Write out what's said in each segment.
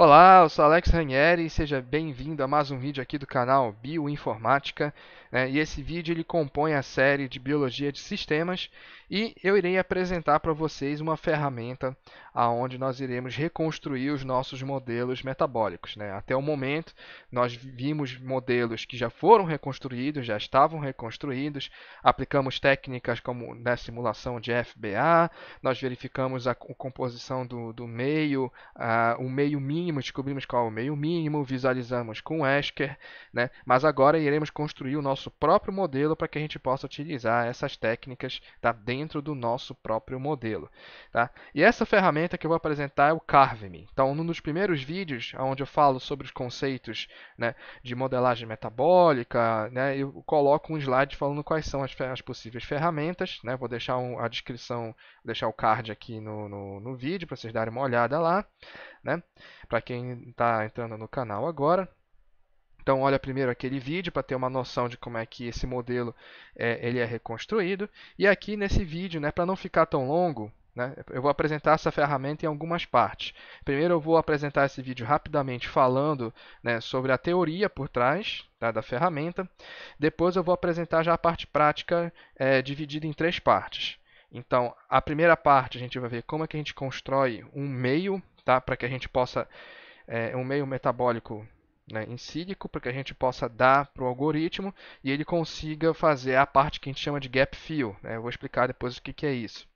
Olá, eu sou Alex Ranieri e seja bem-vindo a mais um vídeo aqui do canal Bioinformática. Né? E esse vídeo ele compõe a série de Biologia de Sistemas e eu irei apresentar para vocês uma ferramenta aonde nós iremos reconstruir os nossos modelos metabólicos. Né? Até o momento, nós vimos modelos que já foram reconstruídos, já estavam reconstruídos, aplicamos técnicas como na simulação de FBA, nós verificamos a composição do, do meio, a, o meio mínimo, descobrimos qual é o meio mínimo, visualizamos com Esker, né? mas agora iremos construir o nosso próprio modelo para que a gente possa utilizar essas técnicas tá, dentro dentro do nosso próprio modelo. Tá? E essa ferramenta que eu vou apresentar é o Carveme. Então, num dos primeiros vídeos, onde eu falo sobre os conceitos né, de modelagem metabólica, né, eu coloco um slide falando quais são as, as possíveis ferramentas. Né? Vou deixar um, a descrição, deixar o card aqui no, no, no vídeo para vocês darem uma olhada lá. Né? Para quem está entrando no canal agora. Então olha primeiro aquele vídeo para ter uma noção de como é que esse modelo é, ele é reconstruído. E aqui nesse vídeo, né, para não ficar tão longo, né, eu vou apresentar essa ferramenta em algumas partes. Primeiro eu vou apresentar esse vídeo rapidamente falando né, sobre a teoria por trás tá, da ferramenta. Depois eu vou apresentar já a parte prática é, dividida em três partes. Então, a primeira parte a gente vai ver como é que a gente constrói um meio tá, para que a gente possa é, um meio metabólico né, em sílico para que a gente possa dar para o algoritmo e ele consiga fazer a parte que a gente chama de gap fill. Né? Eu vou explicar depois o que, que é isso.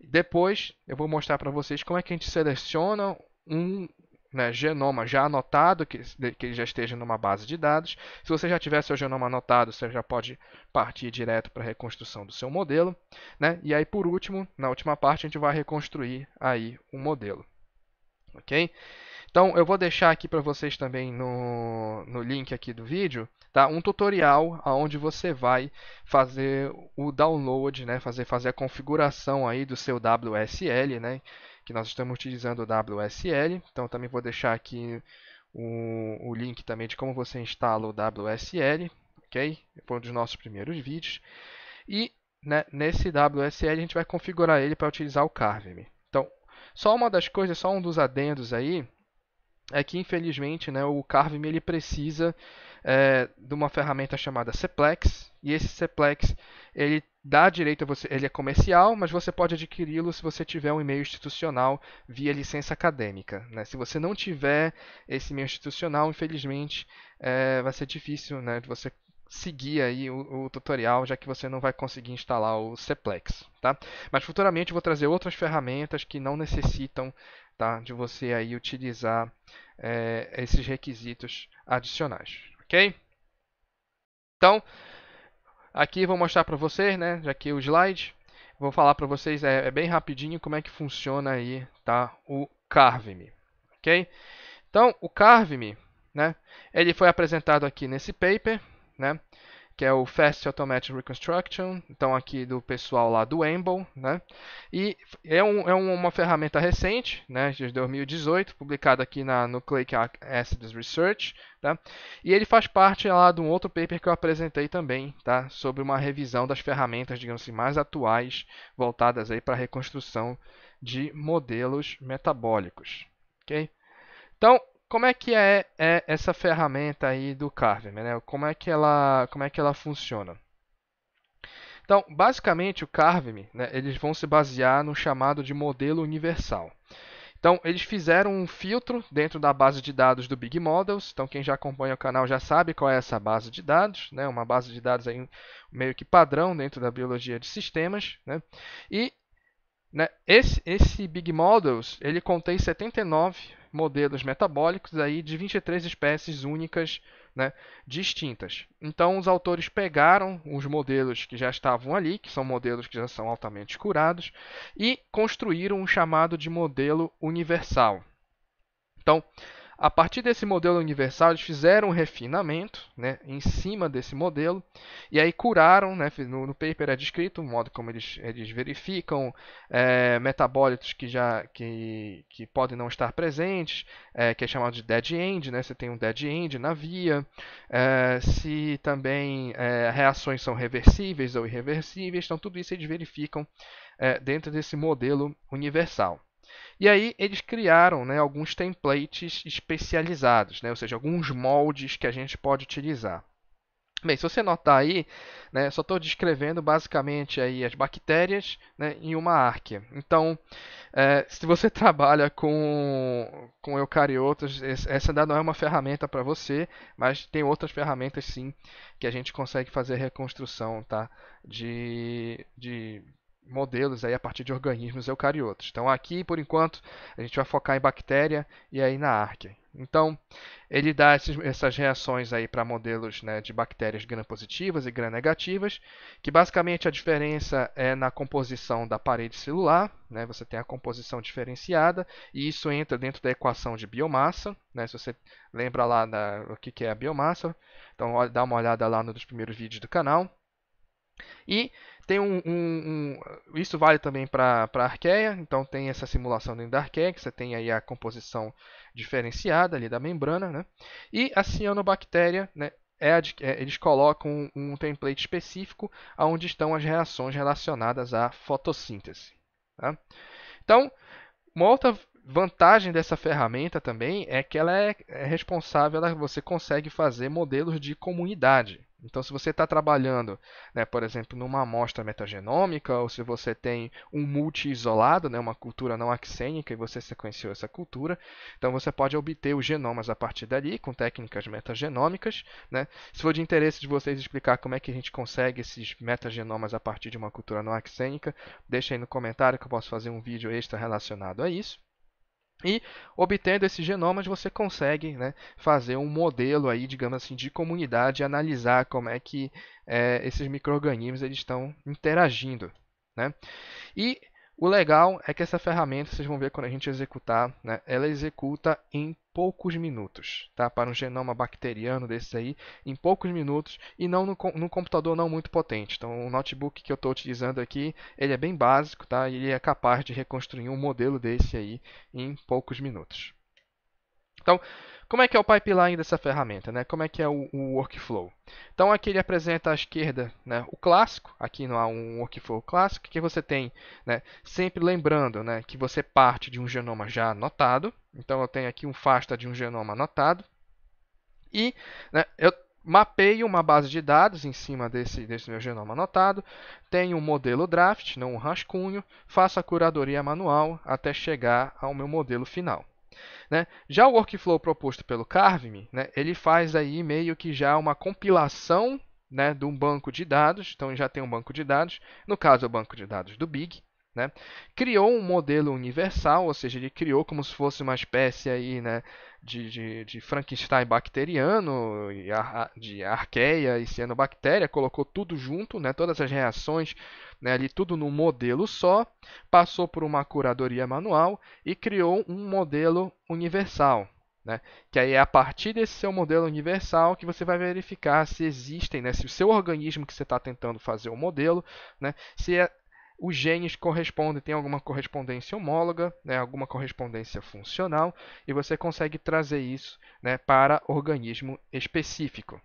Depois eu vou mostrar para vocês como é que a gente seleciona um né, genoma já anotado, que, que ele já esteja numa base de dados. Se você já tiver seu genoma anotado, você já pode partir direto para a reconstrução do seu modelo. Né? E aí, por último, na última parte, a gente vai reconstruir aí o modelo. ok? Então eu vou deixar aqui para vocês também no, no link aqui do vídeo tá? um tutorial onde você vai fazer o download, né? fazer, fazer a configuração aí do seu WSL, né? que nós estamos utilizando o WSL. Então também vou deixar aqui o, o link também de como você instala o WSL, ok? Foi um dos nossos primeiros vídeos. E né, nesse WSL a gente vai configurar ele para utilizar o Carveme. Então, só uma das coisas, só um dos adendos aí, é que infelizmente né, o CarveMe ele precisa é, de uma ferramenta chamada Seplex e esse Seplex ele dá direito a você, ele é comercial, mas você pode adquiri-lo se você tiver um e-mail institucional via licença acadêmica. Né? Se você não tiver esse e-mail institucional, infelizmente é, vai ser difícil né, de você seguir aí o, o, tutorial, já que você não vai conseguir instalar o Seplex tá? Mas futuramente eu vou trazer outras ferramentas que não necessitam tá? de você aí utilizar é, esses requisitos adicionais, ok? Então, aqui vou mostrar para vocês, né, já que o slide, vou falar para vocês é, é, bem rapidinho como é que funciona aí, tá, o Carve.me, ok? Então, o Carve.me, né, ele foi apresentado aqui nesse paper, né, que é o Fast Automatic Reconstruction, então aqui do pessoal lá do Emble, né? E é, um, é uma ferramenta recente, né, de 2018, publicada aqui na Nucleic Acids Research, tá? E ele faz parte lá de um outro paper que eu apresentei também, tá? Sobre uma revisão das ferramentas, digamos assim, mais atuais voltadas aí para a reconstrução de modelos metabólicos, ok? Então, como é que é, é, essa ferramenta aí do CarveMe? né? Como é que ela, como é que ela funciona? Então, basicamente o CarveMe, né, eles vão se basear no chamado de modelo universal. Então, eles fizeram um filtro dentro da base de dados do Big Models. Então, quem já acompanha o canal já sabe qual é essa base de dados, né? Uma base de dados aí meio que padrão dentro da biologia de sistemas, né? E né, esse, esse Big Models, ele contém 79 modelos metabólicos aí de 23 espécies únicas né, distintas. Então, os autores pegaram os modelos que já estavam ali, que são modelos que já são altamente curados, e construíram um chamado de modelo universal. Então, a partir desse modelo universal, eles fizeram um refinamento né, em cima desse modelo e aí curaram. Né, no, no paper é descrito o modo como eles, eles verificam é, metabólitos que, já, que, que podem não estar presentes, é, que é chamado de dead end. Né, você tem um dead end na via, é, se também é, reações são reversíveis ou irreversíveis. Então, tudo isso eles verificam é, dentro desse modelo universal. E aí eles criaram né, alguns templates especializados, né, ou seja, alguns moldes que a gente pode utilizar. Bem, se você notar aí, né, só estou descrevendo basicamente aí as bactérias né, em uma árquea. Então, é, se você trabalha com, com eucariotas, essa ainda não é uma ferramenta para você, mas tem outras ferramentas sim que a gente consegue fazer reconstrução tá, de, de modelos aí a partir de organismos eucariotos. Então aqui, por enquanto, a gente vai focar em bactéria e aí na arca. Então, ele dá esses, essas reações aí para modelos né, de bactérias gram-positivas e gram-negativas, que basicamente a diferença é na composição da parede celular, né, você tem a composição diferenciada, e isso entra dentro da equação de biomassa, né, se você lembra lá da o que, que é a biomassa, então dá uma olhada lá nos primeiros vídeos do canal. E tem um, um, um isso vale também para a arqueia, então tem essa simulação dentro da arqueia, que você tem aí a composição diferenciada ali da membrana, né? E a cianobactéria, né? É, é, eles colocam um, um template específico onde estão as reações relacionadas à fotossíntese. Tá? Então, uma outra vantagem dessa ferramenta também é que ela é, é responsável, ela, você consegue fazer modelos de comunidade. Então, se você está trabalhando, né, por exemplo, numa amostra metagenômica, ou se você tem um multi-isolado, né, uma cultura não axênica, e você sequenciou essa cultura, então você pode obter os genomas a partir dali, com técnicas metagenômicas. Né? Se for de interesse de vocês explicar como é que a gente consegue esses metagenomas a partir de uma cultura não axênica, deixa aí no comentário que eu posso fazer um vídeo extra relacionado a isso. E obtendo esses genomas, você consegue né, fazer um modelo aí, digamos assim, de comunidade, analisar como é que é, esses micro-organismos estão interagindo. Né? E o legal é que essa ferramenta, vocês vão ver quando a gente executar, né, ela executa em poucos minutos, tá? Para um genoma bacteriano desse aí, em poucos minutos e não no, no computador não muito potente. Então, o notebook que eu estou utilizando aqui, ele é bem básico, tá? Ele é capaz de reconstruir um modelo desse aí em poucos minutos. Então, como é que é o pipeline dessa ferramenta? Né? Como é que é o, o workflow? Então, aqui ele apresenta à esquerda né, o clássico. Aqui não há um workflow clássico. que você tem, né, sempre lembrando né, que você parte de um genoma já anotado. Então, eu tenho aqui um FASTA de um genoma anotado. E né, eu mapeio uma base de dados em cima desse, desse meu genoma anotado, tenho um modelo draft, não um rascunho, faço a curadoria manual até chegar ao meu modelo final. Né? Já o workflow proposto pelo Carveme né, ele faz aí meio que já uma compilação né, de um banco de dados, então já tem um banco de dados, no caso é o banco de dados do Big, né. criou um modelo universal, ou seja, ele criou como se fosse uma espécie aí, né, de, de, de Frankenstein bacteriano, de arqueia e cianobactéria, colocou tudo junto, né, todas as reações né, ali tudo num modelo só, passou por uma curadoria manual e criou um modelo universal. Né? Que aí é a partir desse seu modelo universal que você vai verificar se existem, né? se o seu organismo que você está tentando fazer o modelo, né? se é, os genes correspondem, tem alguma correspondência homóloga, né, alguma correspondência funcional, e você consegue trazer isso né, para organismo específico.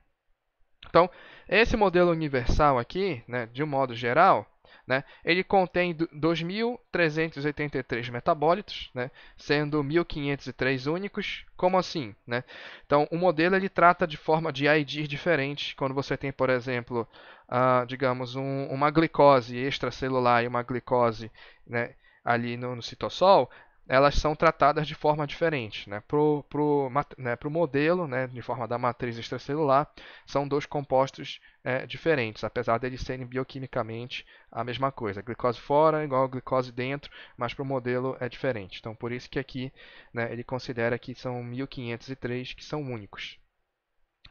Então, esse modelo universal aqui, né, de um modo geral, né? Ele contém 2.383 metabólitos, né? sendo 1.503 únicos. Como assim? Né? Então, o modelo ele trata de forma de ID diferente. Quando você tem, por exemplo, uh, digamos, um, uma glicose extracelular e uma glicose né, ali no, no citossol, elas são tratadas de forma diferente. Né? Para o pro, né, pro modelo, né, de forma da matriz extracelular, são dois compostos é, diferentes, apesar de eles serem bioquimicamente a mesma coisa. Glicose fora é igual glicose dentro, mas para o modelo é diferente. Então, por isso que aqui né, ele considera que são 1503 que são únicos.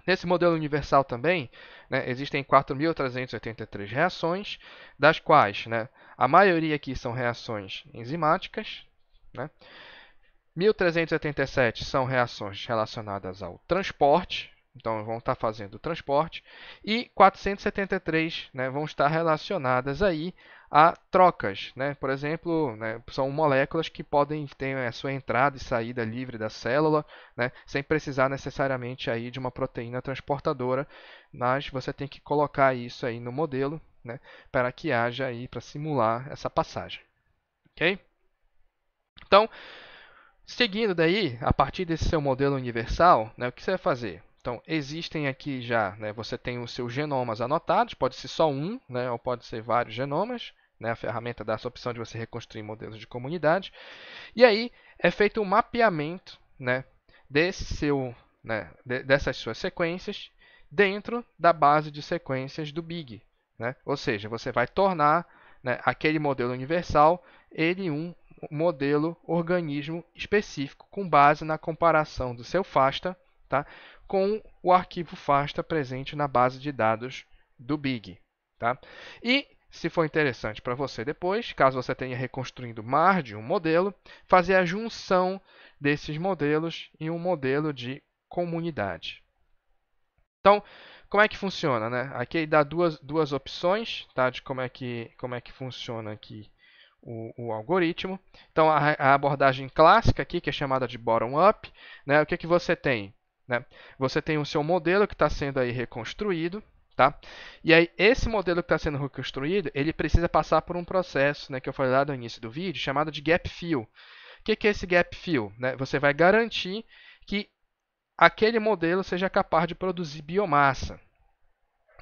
Nesse modelo universal também, né, existem 4.383 reações, das quais né, a maioria aqui são reações enzimáticas, né? 1387 são reações relacionadas ao transporte, então vão estar fazendo transporte, e 473 né, vão estar relacionadas aí a trocas, né? por exemplo, né, são moléculas que podem ter a sua entrada e saída livre da célula, né, sem precisar necessariamente aí de uma proteína transportadora, mas você tem que colocar isso aí no modelo né, para que haja aí para simular essa passagem, ok? Então, seguindo daí, a partir desse seu modelo universal, né, o que você vai fazer? Então, existem aqui já, né, você tem os seus genomas anotados, pode ser só um, né, ou pode ser vários genomas. Né, a ferramenta dá essa opção de você reconstruir modelos de comunidade. E aí é feito um mapeamento né, desse seu, né, de, dessas suas sequências dentro da base de sequências do Big. Né? Ou seja, você vai tornar né, aquele modelo universal ele um modelo organismo específico com base na comparação do seu FASTA tá, com o arquivo FASTA presente na base de dados do BIG. Tá? E, se for interessante para você depois, caso você tenha reconstruindo mais de um modelo, fazer a junção desses modelos em um modelo de comunidade. Então, como é que funciona? Né? Aqui dá duas, duas opções tá? de como é, que, como é que funciona aqui o, o, algoritmo. Então, a, a, abordagem clássica aqui, que é chamada de bottom-up, né, o que, é que você tem? Né? Você tem o seu modelo que está sendo aí reconstruído, tá? E aí, esse modelo que está sendo reconstruído, ele precisa passar por um processo, né, que eu falei lá no início do vídeo, chamado de gap fill. O que, é que é esse gap fill? Né? Você vai garantir que aquele modelo seja capaz de produzir biomassa.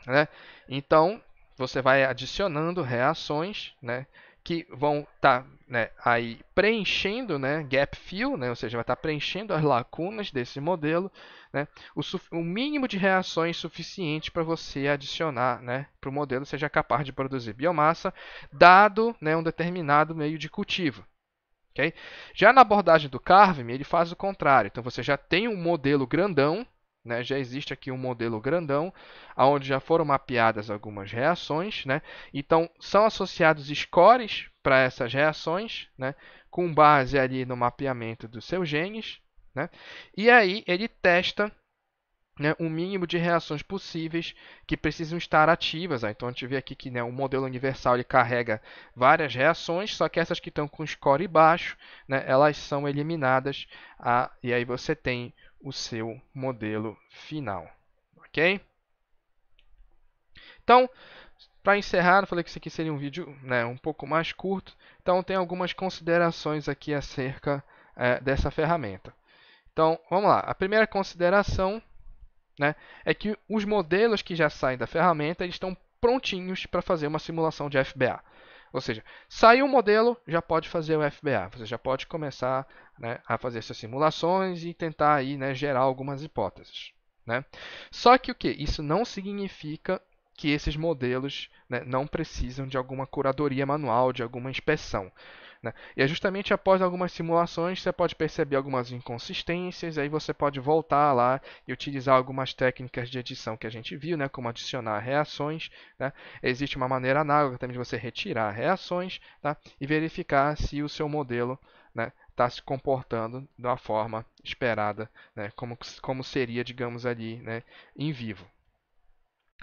Né? Então, você vai adicionando reações, né? que vão estar tá, né, aí preenchendo né, gap fill, né, ou seja, vai estar tá preenchendo as lacunas desse modelo, né, o, o mínimo de reações suficiente para você adicionar né, para o modelo seja capaz de produzir biomassa, dado né, um determinado meio de cultivo. Okay? Já na abordagem do Carvey ele faz o contrário. Então você já tem um modelo grandão né? Já existe aqui um modelo grandão, onde já foram mapeadas algumas reações. Né? Então, são associados scores para essas reações, né? com base ali no mapeamento dos seus genes. Né? E aí ele testa né, um mínimo de reações possíveis que precisam estar ativas. Né? Então a gente vê aqui que né, o modelo universal ele carrega várias reações, só que essas que estão com score baixo, né, elas são eliminadas a, e aí você tem o seu modelo final, ok? Então, para encerrar, eu falei que isso aqui seria um vídeo né, um pouco mais curto, então tem algumas considerações aqui acerca é, dessa ferramenta. Então, vamos lá. A primeira consideração né, é que os modelos que já saem da ferramenta eles estão prontinhos para fazer uma simulação de FBA. Ou seja, saiu um modelo, já pode fazer o FBA. Você já pode começar né, a fazer essas simulações e tentar aí, né, gerar algumas hipóteses. Né? Só que o que? Isso não significa que esses modelos né, não precisam de alguma curadoria manual, de alguma inspeção. Né? E é justamente após algumas simulações você pode perceber algumas inconsistências, aí você pode voltar lá e utilizar algumas técnicas de edição que a gente viu, né? como adicionar reações. Né? Existe uma maneira análoga também de você retirar reações tá? e verificar se o seu modelo né, está se comportando da forma esperada, né, como, como seria, digamos ali, né, em vivo.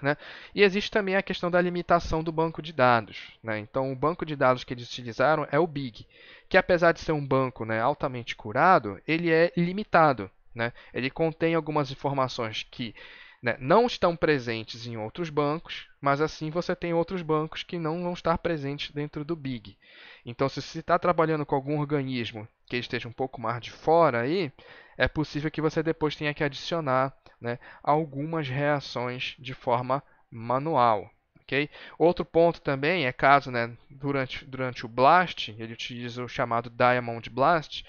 Né? E existe também a questão da limitação do banco de dados. Né? Então, o banco de dados que eles utilizaram é o BIG, que apesar de ser um banco né, altamente curado, ele é limitado. Né. Ele contém algumas informações que né, não estão presentes em outros bancos, mas assim você tem outros bancos que não vão estar presentes dentro do BIG. Então, se você está trabalhando com algum organismo que esteja um pouco mais de fora aí, é possível que você depois tenha que adicionar né, algumas reações de forma manual. Okay? Outro ponto também é caso né, durante, durante o blast, ele utiliza o chamado Diamond Blast,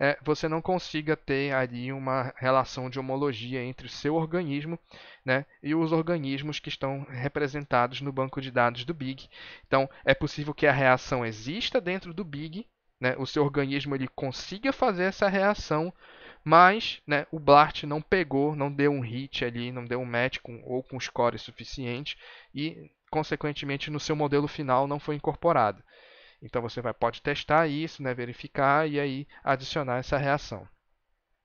é, você não consiga ter ali uma relação de homologia entre o seu organismo né, e os organismos que estão representados no banco de dados do Big. Então, é possível que a reação exista dentro do Big, né, o seu organismo ele consiga fazer essa reação, mas né, o Blart não pegou, não deu um hit ali, não deu um match com, ou com score suficiente e, consequentemente, no seu modelo final não foi incorporado. Então você vai, pode testar isso, né, verificar e aí adicionar essa reação.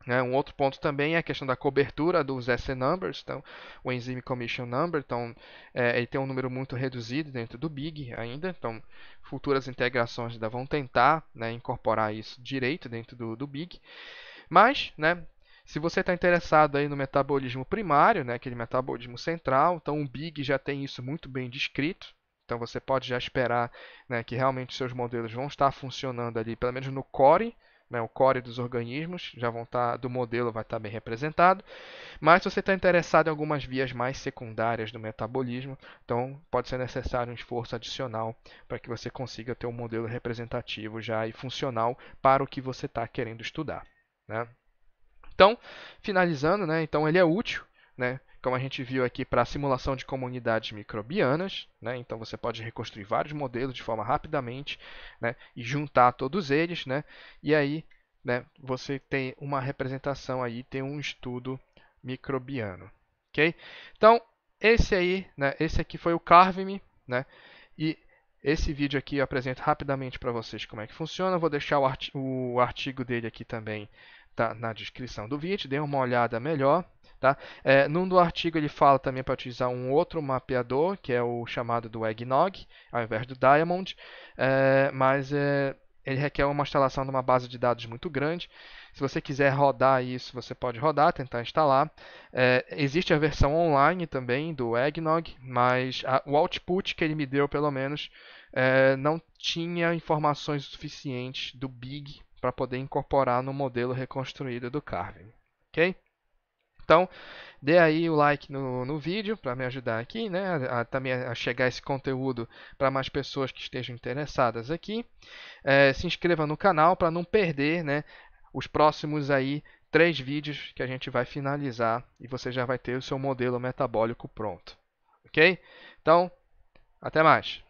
Né? Um outro ponto também é a questão da cobertura dos S numbers, então, o Enzyme Commission Number, então, é, ele tem um número muito reduzido dentro do Big ainda, então futuras integrações ainda vão tentar né, incorporar isso direito dentro do, do Big. Mas, né, se você está interessado aí no metabolismo primário, né, aquele metabolismo central, então o Big já tem isso muito bem descrito, então você pode já esperar né, que realmente seus modelos vão estar funcionando ali, pelo menos no core, né, o core dos organismos, já vão estar tá, do modelo vai estar tá bem representado. Mas se você está interessado em algumas vias mais secundárias do metabolismo, então pode ser necessário um esforço adicional para que você consiga ter um modelo representativo já e funcional para o que você está querendo estudar. Né? Então, finalizando, né, então ele é útil, né, como a gente viu aqui para a simulação de comunidades microbianas, né? então você pode reconstruir vários modelos de forma rapidamente né? e juntar todos eles, né? e aí né, você tem uma representação aí, tem um estudo microbiano. Okay? Então, esse aí, né, esse aqui foi o Carvime, né? e esse vídeo aqui eu apresento rapidamente para vocês como é que funciona, eu vou deixar o artigo dele aqui também tá na descrição do vídeo, dê uma olhada melhor. Tá? É, num do artigo ele fala também para utilizar um outro mapeador, que é o chamado do Eggnog, ao invés do Diamond, é, mas é, ele requer uma instalação de uma base de dados muito grande. Se você quiser rodar isso, você pode rodar, tentar instalar. É, existe a versão online também do Eggnog, mas a, o output que ele me deu, pelo menos, é, não tinha informações suficientes do Big para poder incorporar no modelo reconstruído do Carving. Então, dê aí o like no, no vídeo para me ajudar aqui, né? A, a, também a chegar esse conteúdo para mais pessoas que estejam interessadas aqui. É, se inscreva no canal para não perder, né? Os próximos aí três vídeos que a gente vai finalizar e você já vai ter o seu modelo metabólico pronto, ok? Então, até mais.